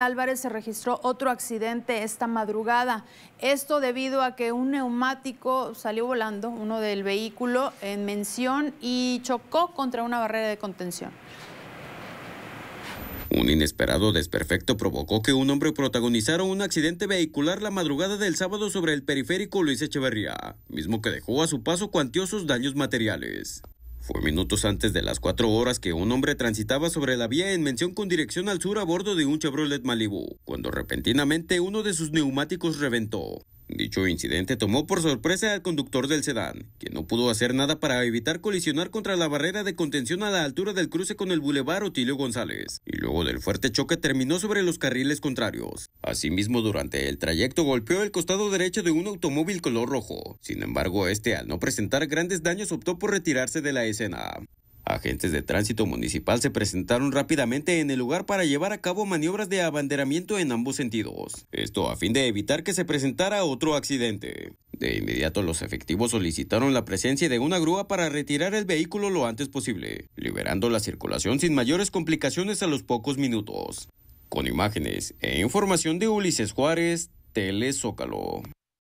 Álvarez se registró otro accidente esta madrugada. Esto debido a que un neumático salió volando, uno del vehículo en mención, y chocó contra una barrera de contención. Un inesperado desperfecto provocó que un hombre protagonizara un accidente vehicular la madrugada del sábado sobre el periférico Luis Echeverría, mismo que dejó a su paso cuantiosos daños materiales. Fue minutos antes de las cuatro horas que un hombre transitaba sobre la vía en mención con dirección al sur a bordo de un Chevrolet Malibu, cuando repentinamente uno de sus neumáticos reventó. Dicho incidente tomó por sorpresa al conductor del sedán, quien no pudo hacer nada para evitar colisionar contra la barrera de contención a la altura del cruce con el bulevar Otilio González, y luego del fuerte choque terminó sobre los carriles contrarios. Asimismo, durante el trayecto golpeó el costado derecho de un automóvil color rojo. Sin embargo, este, al no presentar grandes daños, optó por retirarse de la escena. Agentes de tránsito municipal se presentaron rápidamente en el lugar para llevar a cabo maniobras de abanderamiento en ambos sentidos, esto a fin de evitar que se presentara otro accidente. De inmediato los efectivos solicitaron la presencia de una grúa para retirar el vehículo lo antes posible, liberando la circulación sin mayores complicaciones a los pocos minutos. Con imágenes e información de Ulises Juárez, Zócalo.